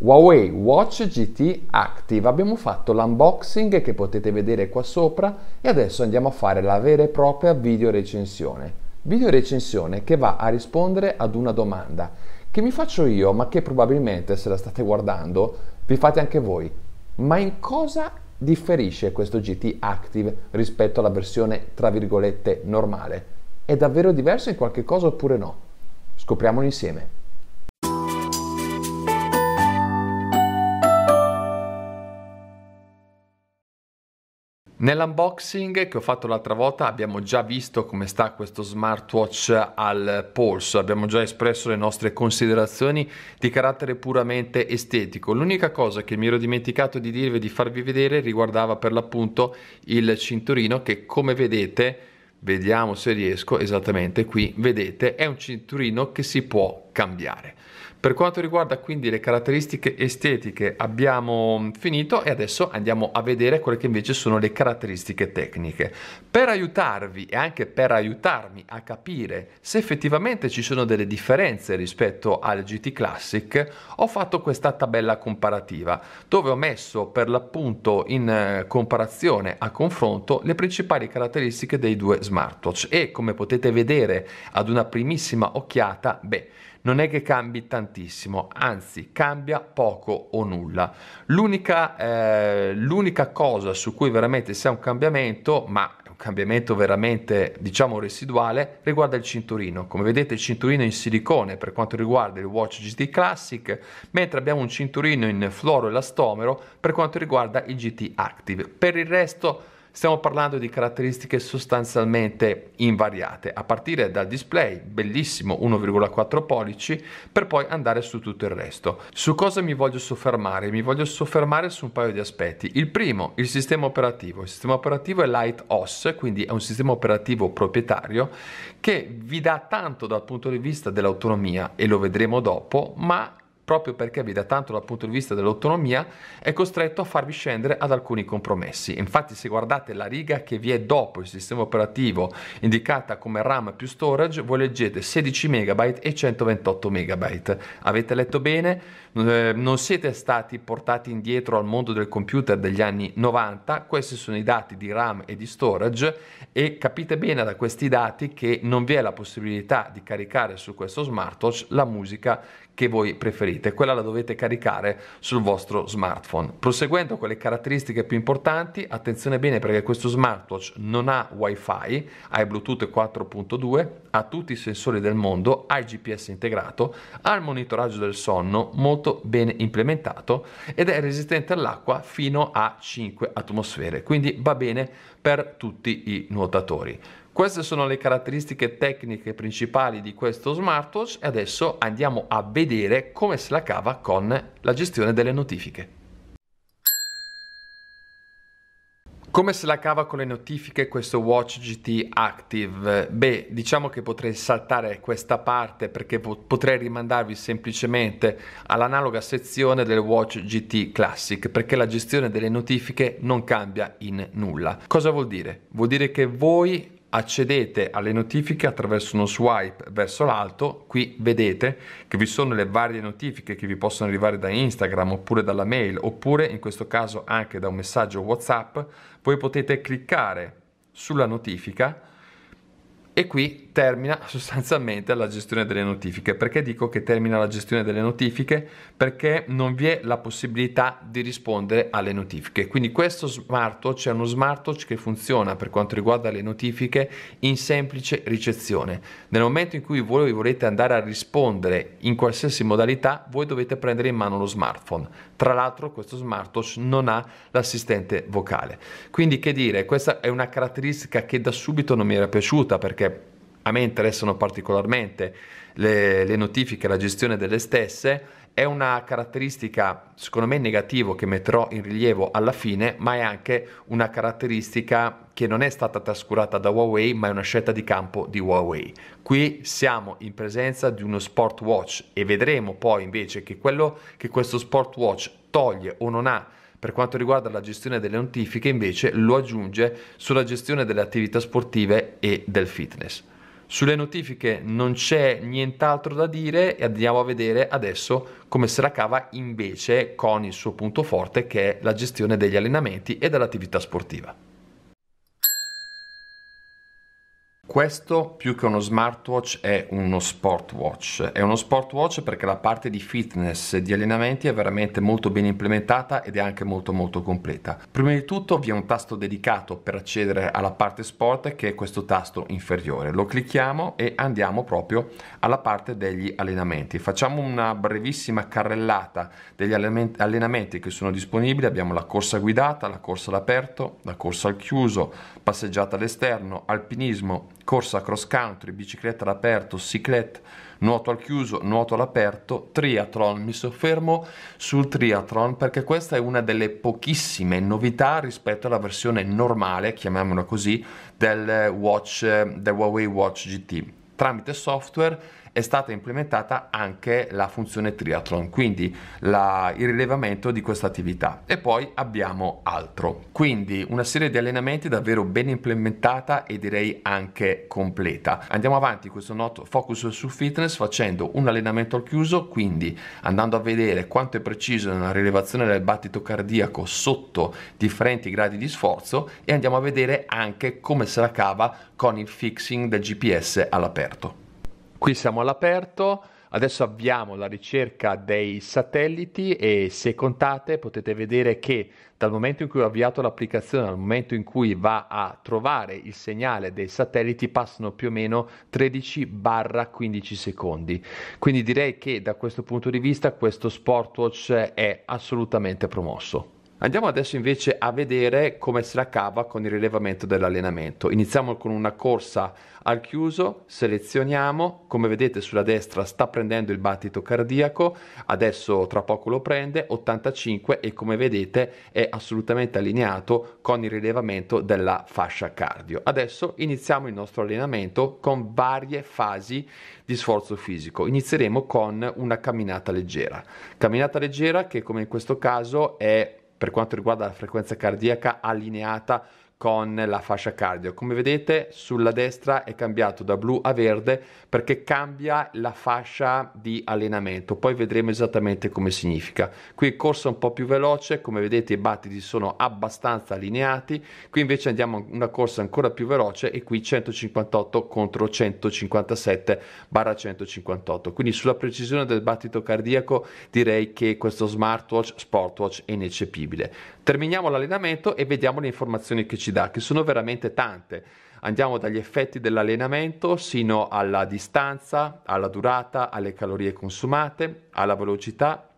Huawei Watch GT Active. Abbiamo fatto l'unboxing che potete vedere qua sopra e adesso andiamo a fare la vera e propria video recensione. Video recensione che va a rispondere ad una domanda che mi faccio io, ma che probabilmente se la state guardando vi fate anche voi. Ma in cosa differisce questo GT Active rispetto alla versione tra virgolette normale? È davvero diverso in qualche cosa oppure no? Scopriamolo insieme. Nell'unboxing che ho fatto l'altra volta abbiamo già visto come sta questo smartwatch al polso, abbiamo già espresso le nostre considerazioni di carattere puramente estetico. L'unica cosa che mi ero dimenticato di dirvi e di farvi vedere riguardava per l'appunto il cinturino che come vedete vediamo se riesco esattamente qui vedete è un cinturino che si può cambiare per quanto riguarda quindi le caratteristiche estetiche abbiamo mm, finito e adesso andiamo a vedere quelle che invece sono le caratteristiche tecniche. Per aiutarvi e anche per aiutarmi a capire se effettivamente ci sono delle differenze rispetto al GT Classic ho fatto questa tabella comparativa dove ho messo per l'appunto in eh, comparazione a confronto le principali caratteristiche dei due smartwatch e come potete vedere ad una primissima occhiata beh non è che cambi tantissimo, anzi cambia poco o nulla. L'unica, eh, l'unica cosa su cui veramente si ha un cambiamento, ma un cambiamento veramente diciamo residuale, riguarda il cinturino. Come vedete il cinturino è in silicone per quanto riguarda il Watch GT Classic, mentre abbiamo un cinturino in fluoroelastomero per quanto riguarda il GT Active. Per il resto Stiamo parlando di caratteristiche sostanzialmente invariate, a partire dal display, bellissimo 1,4 pollici, per poi andare su tutto il resto. Su cosa mi voglio soffermare? Mi voglio soffermare su un paio di aspetti. Il primo, il sistema operativo. Il sistema operativo è LightOS, quindi è un sistema operativo proprietario che vi dà tanto dal punto di vista dell'autonomia, e lo vedremo dopo, ma proprio perché vi dà tanto dal punto di vista dell'autonomia, è costretto a farvi scendere ad alcuni compromessi. Infatti se guardate la riga che vi è dopo il sistema operativo indicata come RAM più storage, voi leggete 16 MB e 128 MB. Avete letto bene? Eh, non siete stati portati indietro al mondo del computer degli anni 90, questi sono i dati di RAM e di storage e capite bene da questi dati che non vi è la possibilità di caricare su questo smartwatch la musica che voi preferite. Quella la dovete caricare sul vostro smartphone. Proseguendo con le caratteristiche più importanti, attenzione bene perché questo smartwatch non ha wifi, ha Bluetooth 4.2, ha tutti i sensori del mondo, ha il GPS integrato, ha il monitoraggio del sonno molto bene implementato ed è resistente all'acqua fino a 5 atmosfere, quindi va bene per tutti i nuotatori. Queste sono le caratteristiche tecniche principali di questo smartwatch e adesso andiamo a vedere come se la cava con la gestione delle notifiche. Come se la cava con le notifiche questo Watch GT Active? Beh, diciamo che potrei saltare questa parte perché potrei rimandarvi semplicemente all'analoga sezione del Watch GT Classic perché la gestione delle notifiche non cambia in nulla. Cosa vuol dire? Vuol dire che voi accedete alle notifiche attraverso uno swipe verso l'alto, qui vedete che vi sono le varie notifiche che vi possono arrivare da Instagram oppure dalla mail oppure in questo caso anche da un messaggio WhatsApp, voi potete cliccare sulla notifica e qui termina sostanzialmente la gestione delle notifiche. Perché dico che termina la gestione delle notifiche? Perché non vi è la possibilità di rispondere alle notifiche. Quindi questo smartwatch è uno smartwatch che funziona per quanto riguarda le notifiche in semplice ricezione. Nel momento in cui voi volete andare a rispondere in qualsiasi modalità, voi dovete prendere in mano lo smartphone. Tra l'altro questo smartwatch non ha l'assistente vocale. Quindi che dire, questa è una caratteristica che da subito non mi era piaciuta perché a me interessano particolarmente le, le notifiche la gestione delle stesse, è una caratteristica secondo me negativa che metterò in rilievo alla fine, ma è anche una caratteristica che non è stata trascurata da Huawei, ma è una scelta di campo di Huawei. Qui siamo in presenza di uno sport watch e vedremo poi invece che quello che questo sport watch toglie o non ha per quanto riguarda la gestione delle notifiche invece lo aggiunge sulla gestione delle attività sportive e del fitness. Sulle notifiche non c'è nient'altro da dire e andiamo a vedere adesso come se la cava invece con il suo punto forte che è la gestione degli allenamenti e dell'attività sportiva. Questo più che uno smartwatch è uno sportwatch. È uno sportwatch perché la parte di fitness e di allenamenti è veramente molto ben implementata ed è anche molto molto completa. Prima di tutto vi è un tasto dedicato per accedere alla parte sport che è questo tasto inferiore. Lo clicchiamo e andiamo proprio alla parte degli allenamenti. Facciamo una brevissima carrellata degli allenamenti che sono disponibili. Abbiamo la corsa guidata, la corsa all'aperto, la corsa al chiuso, passeggiata all'esterno, alpinismo corsa cross country, bicicletta all'aperto, cyclette, nuoto al chiuso, nuoto all'aperto, triathlon. Mi soffermo sul triathlon perché questa è una delle pochissime novità rispetto alla versione normale, chiamiamola così, del, watch, del Huawei Watch GT. Tramite software è stata implementata anche la funzione triathlon, quindi la, il rilevamento di questa attività. E poi abbiamo altro, quindi una serie di allenamenti davvero ben implementata e direi anche completa. Andiamo avanti questo noto focus su fitness facendo un allenamento al chiuso, quindi andando a vedere quanto è preciso nella rilevazione del battito cardiaco sotto differenti gradi di sforzo e andiamo a vedere anche come se la cava con il fixing del GPS all'aperto. Qui siamo all'aperto, adesso avviamo la ricerca dei satelliti e se contate potete vedere che dal momento in cui ho avviato l'applicazione al momento in cui va a trovare il segnale dei satelliti passano più o meno 13-15 secondi. Quindi direi che da questo punto di vista questo Sportwatch è assolutamente promosso. Andiamo adesso invece a vedere come se la cava con il rilevamento dell'allenamento. Iniziamo con una corsa al chiuso, selezioniamo, come vedete sulla destra sta prendendo il battito cardiaco, adesso tra poco lo prende, 85 e come vedete è assolutamente allineato con il rilevamento della fascia cardio. Adesso iniziamo il nostro allenamento con varie fasi di sforzo fisico. Inizieremo con una camminata leggera. Camminata leggera che come in questo caso è per quanto riguarda la frequenza cardiaca allineata con la fascia cardio. Come vedete sulla destra è cambiato da blu a verde perché cambia la fascia di allenamento, poi vedremo esattamente come significa. Qui corsa un po' più veloce, come vedete i battiti sono abbastanza allineati, qui invece andiamo una corsa ancora più veloce e qui 158 contro 157 barra 158. Quindi sulla precisione del battito cardiaco direi che questo smartwatch, sportwatch è ineccepibile. Terminiamo l'allenamento e vediamo le informazioni che ci dà, che sono veramente tante. Andiamo dagli effetti dell'allenamento sino alla distanza, alla durata, alle calorie consumate, alla velocità,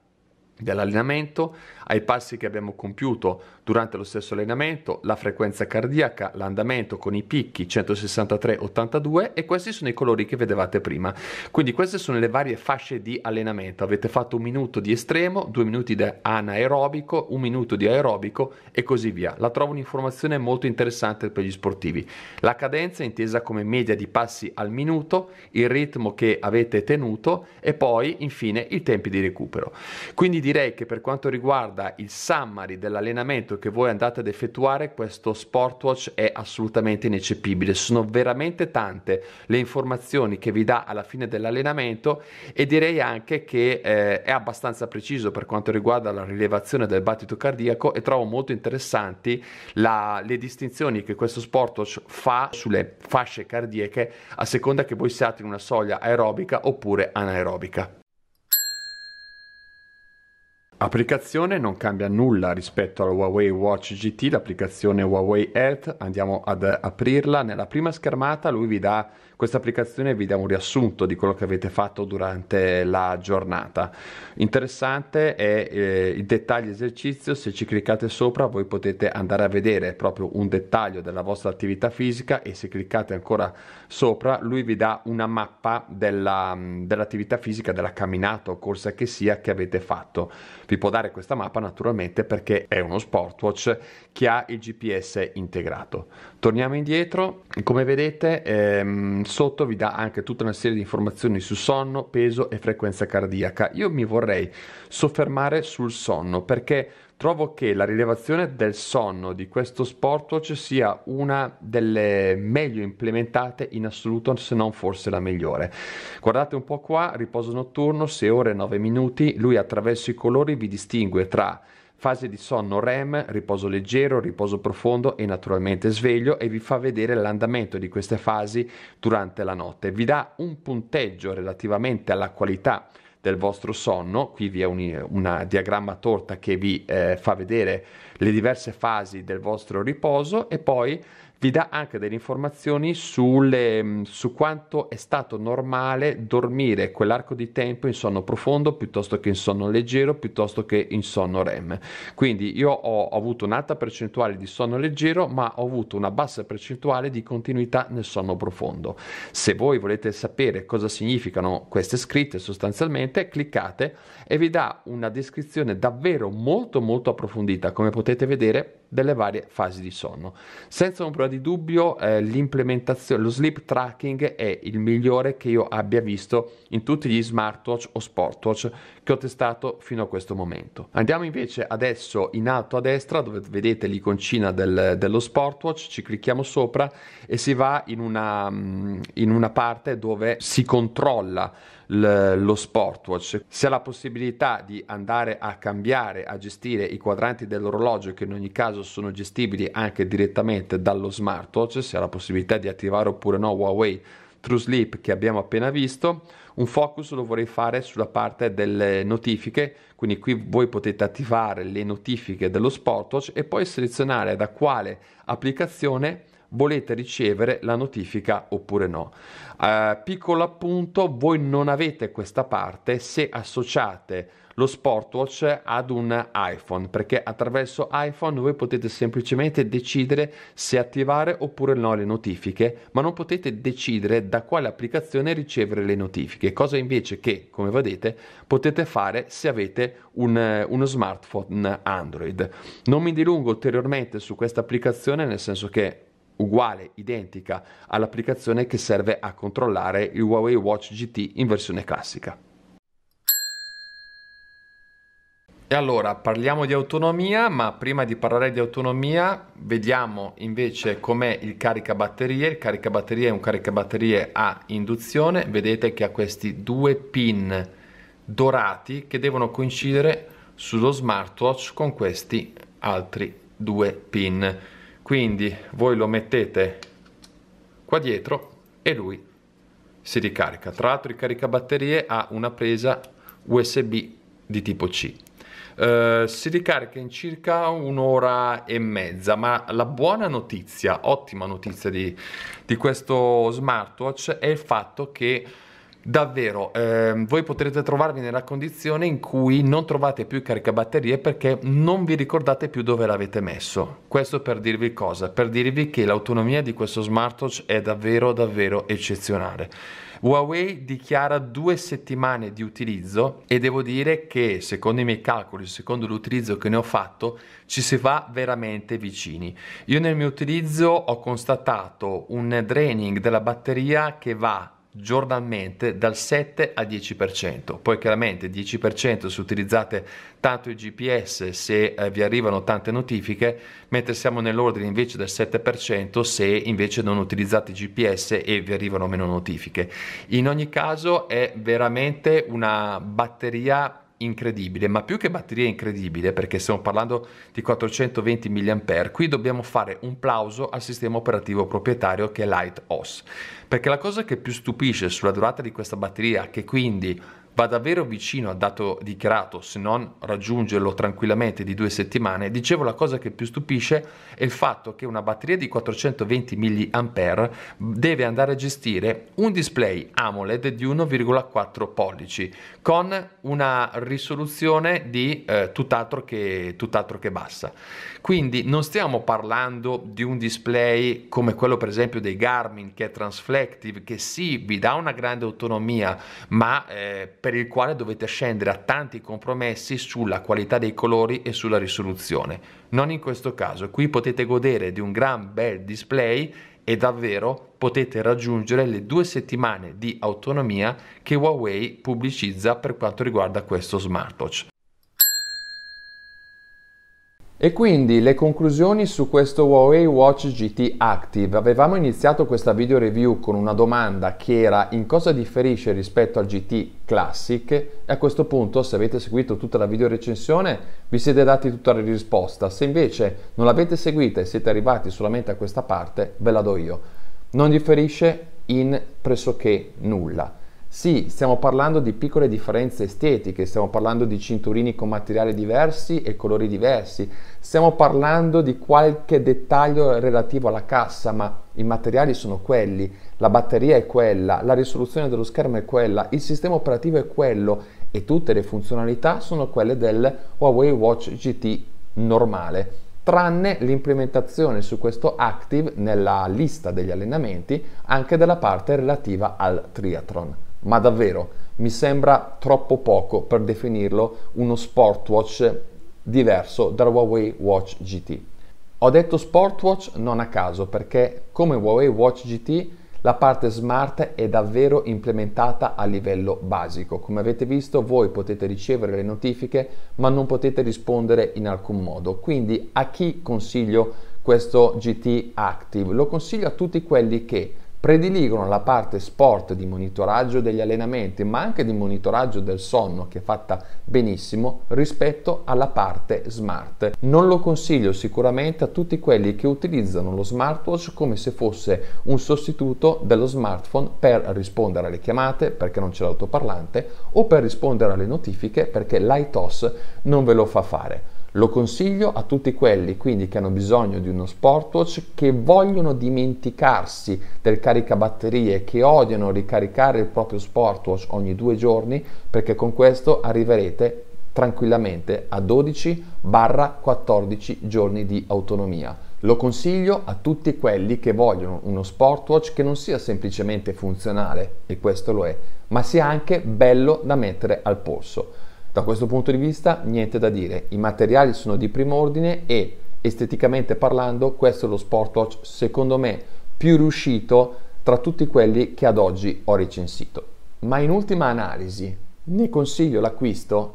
dell'allenamento, ai passi che abbiamo compiuto durante lo stesso allenamento, la frequenza cardiaca, l'andamento con i picchi 163-82 e questi sono i colori che vedevate prima. Quindi queste sono le varie fasce di allenamento. Avete fatto un minuto di estremo, due minuti di anaerobico, un minuto di aerobico e così via. La trovo un'informazione molto interessante per gli sportivi. La cadenza è intesa come media di passi al minuto, il ritmo che avete tenuto e poi infine i tempi di recupero. Quindi direi direi che per quanto riguarda il summary dell'allenamento che voi andate ad effettuare, questo Sportwatch è assolutamente ineccepibile. Sono veramente tante le informazioni che vi dà alla fine dell'allenamento e direi anche che eh, è abbastanza preciso per quanto riguarda la rilevazione del battito cardiaco e trovo molto interessanti la, le distinzioni che questo Sportwatch fa sulle fasce cardiache a seconda che voi siate in una soglia aerobica oppure anaerobica. Applicazione non cambia nulla rispetto alla Huawei Watch GT, l'applicazione Huawei Health, andiamo ad aprirla, nella prima schermata lui vi dà questa applicazione vi dà un riassunto di quello che avete fatto durante la giornata. Interessante è eh, il dettaglio esercizio, se ci cliccate sopra voi potete andare a vedere proprio un dettaglio della vostra attività fisica e se cliccate ancora sopra lui vi dà una mappa della, dell'attività fisica, della camminata o corsa che sia che avete fatto. Vi può dare questa mappa naturalmente perché è uno sportwatch che ha il GPS integrato. Torniamo indietro, come vedete ehm, sotto vi dà anche tutta una serie di informazioni su sonno, peso e frequenza cardiaca. Io mi vorrei soffermare sul sonno perché trovo che la rilevazione del sonno di questo sportwatch sia una delle meglio implementate in assoluto, se non forse la migliore. Guardate un po' qua, riposo notturno, 6 ore e 9 minuti, lui attraverso i colori vi distingue tra fase di sonno REM, riposo leggero, riposo profondo e naturalmente sveglio e vi fa vedere l'andamento di queste fasi durante la notte. Vi dà un punteggio relativamente alla qualità del vostro sonno, qui vi è un, una diagramma torta che vi eh, fa vedere le diverse fasi del vostro riposo e poi vi dà anche delle informazioni sulle, mm, su quanto è stato normale dormire quell'arco di tempo in sonno profondo piuttosto che in sonno leggero piuttosto che in sonno REM. Quindi io ho avuto un'alta percentuale di sonno leggero ma ho avuto una bassa percentuale di continuità nel sonno profondo. Se voi volete sapere cosa significano queste scritte sostanzialmente cliccate e vi dà una descrizione davvero molto molto approfondita come potete potete vedere delle varie fasi di sonno. Senza ombra di dubbio eh, l'implementazione, lo sleep tracking è il migliore che io abbia visto in tutti gli smartwatch o sportwatch che ho testato fino a questo momento. Andiamo invece adesso in alto a destra dove vedete l'iconcina del, dello sportwatch, ci clicchiamo sopra e si va in una, mm, in una parte dove si controlla l- lo Sportwatch, si ha la possibilità di andare a cambiare, a gestire i quadranti dell'orologio che in ogni caso sono gestibili anche direttamente dallo smartwatch, si ha la possibilità di attivare oppure no Huawei True Sleep che abbiamo appena visto, un focus lo vorrei fare sulla parte delle notifiche, quindi qui voi potete attivare le notifiche dello Sportwatch e poi selezionare da quale applicazione volete ricevere la notifica oppure no. Uh, piccolo appunto, voi non avete questa parte se associate lo sportwatch ad un iPhone perché attraverso iPhone voi potete semplicemente decidere se attivare oppure no le notifiche ma non potete decidere da quale applicazione ricevere le notifiche cosa invece che come vedete potete fare se avete un, uno smartphone Android non mi dilungo ulteriormente su questa applicazione nel senso che uguale, identica all'applicazione che serve a controllare il Huawei Watch GT in versione classica. E allora parliamo di autonomia, ma prima di parlare di autonomia vediamo invece com'è il caricabatterie. Il caricabatterie è un caricabatterie a induzione, vedete che ha questi due pin dorati che devono coincidere sullo smartwatch con questi altri due pin quindi voi lo mettete qua dietro e lui si ricarica tra l'altro il caricabatterie ha una presa usb di tipo c Uh, si ricarica in circa un'ora e mezza, ma la buona notizia, ottima notizia di, di questo smartwatch è il fatto che Davvero, ehm, voi potrete trovarvi nella condizione in cui non trovate più il caricabatterie perché non vi ricordate più dove l'avete messo. Questo per dirvi cosa? Per dirvi che l'autonomia di questo smartwatch è davvero davvero eccezionale. Huawei dichiara due settimane di utilizzo e devo dire che secondo i miei calcoli, secondo l'utilizzo che ne ho fatto, ci si va veramente vicini. Io nel mio utilizzo ho constatato un draining della batteria che va giornalmente dal 7 al 10%. Poi chiaramente 10% se utilizzate tanto il GPS se eh, vi arrivano tante notifiche, mentre siamo nell'ordine invece del 7% se invece non utilizzate il GPS e vi arrivano meno notifiche. In ogni caso è veramente una batteria incredibile, ma più che batteria incredibile, perché stiamo parlando di 420 mAh, qui dobbiamo fare un plauso al sistema operativo proprietario che è Light perché la cosa che più stupisce sulla durata di questa batteria, che quindi va davvero vicino a dato dichiarato, se non raggiungerlo tranquillamente di due settimane, dicevo la cosa che più stupisce è il fatto che una batteria di 420 mAh deve andare a gestire un display AMOLED di 1,4 pollici con una risoluzione di eh, tutt'altro, che, tutt'altro che bassa. Quindi non stiamo parlando di un display come quello per esempio dei Garmin che è transflective, che sì, vi dà una grande autonomia, ma eh, per il quale dovete scendere a tanti compromessi sulla qualità dei colori e sulla risoluzione. Non in questo caso, qui potete godere di un gran bel display e davvero potete raggiungere le due settimane di autonomia che Huawei pubblicizza per quanto riguarda questo smartwatch. E quindi le conclusioni su questo Huawei Watch GT Active. Avevamo iniziato questa video review con una domanda che era in cosa differisce rispetto al GT Classic e a questo punto se avete seguito tutta la video recensione vi siete dati tutta la risposta. Se invece non l'avete seguita e siete arrivati solamente a questa parte ve la do io. Non differisce in pressoché nulla. Sì, stiamo parlando di piccole differenze estetiche, stiamo parlando di cinturini con materiali diversi e colori diversi, stiamo parlando di qualche dettaglio relativo alla cassa, ma i materiali sono quelli, la batteria è quella, la risoluzione dello schermo è quella, il sistema operativo è quello e tutte le funzionalità sono quelle del Huawei Watch GT normale tranne l'implementazione su questo Active nella lista degli allenamenti anche della parte relativa al triathlon ma davvero mi sembra troppo poco per definirlo uno sportwatch diverso dal Huawei Watch GT. Ho detto sportwatch non a caso perché come Huawei Watch GT la parte smart è davvero implementata a livello basico. Come avete visto voi potete ricevere le notifiche ma non potete rispondere in alcun modo. Quindi a chi consiglio questo GT Active? Lo consiglio a tutti quelli che prediligono la parte sport di monitoraggio degli allenamenti, ma anche di monitoraggio del sonno, che è fatta benissimo, rispetto alla parte smart. Non lo consiglio sicuramente a tutti quelli che utilizzano lo smartwatch come se fosse un sostituto dello smartphone per rispondere alle chiamate, perché non c'è l'autoparlante, o per rispondere alle notifiche, perché l'iTOS non ve lo fa fare. Lo consiglio a tutti quelli quindi che hanno bisogno di uno sportwatch, che vogliono dimenticarsi del caricabatterie, che odiano ricaricare il proprio sportwatch ogni due giorni, perché con questo arriverete tranquillamente a 12-14 giorni di autonomia. Lo consiglio a tutti quelli che vogliono uno sportwatch che non sia semplicemente funzionale, e questo lo è, ma sia anche bello da mettere al polso. Da questo punto di vista niente da dire, i materiali sono di primo ordine e esteticamente parlando questo è lo Sportwatch secondo me più riuscito tra tutti quelli che ad oggi ho recensito. Ma in ultima analisi ne consiglio l'acquisto?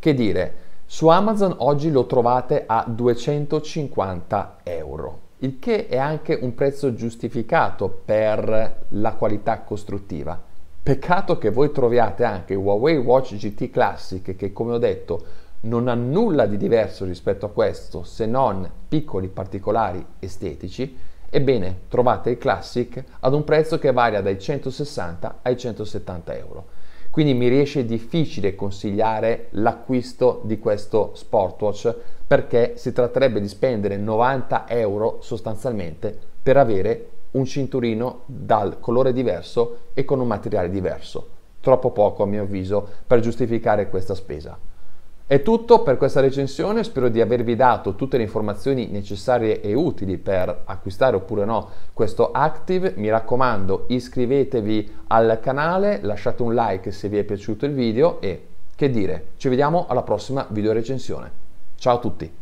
Che dire, su Amazon oggi lo trovate a 250 euro, il che è anche un prezzo giustificato per la qualità costruttiva Peccato che voi troviate anche Huawei Watch GT Classic che come ho detto non ha nulla di diverso rispetto a questo se non piccoli particolari estetici, ebbene trovate il Classic ad un prezzo che varia dai 160 ai 170 euro. Quindi mi riesce difficile consigliare l'acquisto di questo Sportwatch perché si tratterebbe di spendere 90 euro sostanzialmente per avere un cinturino dal colore diverso e con un materiale diverso. Troppo poco a mio avviso per giustificare questa spesa. È tutto per questa recensione, spero di avervi dato tutte le informazioni necessarie e utili per acquistare oppure no questo Active. Mi raccomando iscrivetevi al canale, lasciate un like se vi è piaciuto il video e che dire, ci vediamo alla prossima video recensione. Ciao a tutti!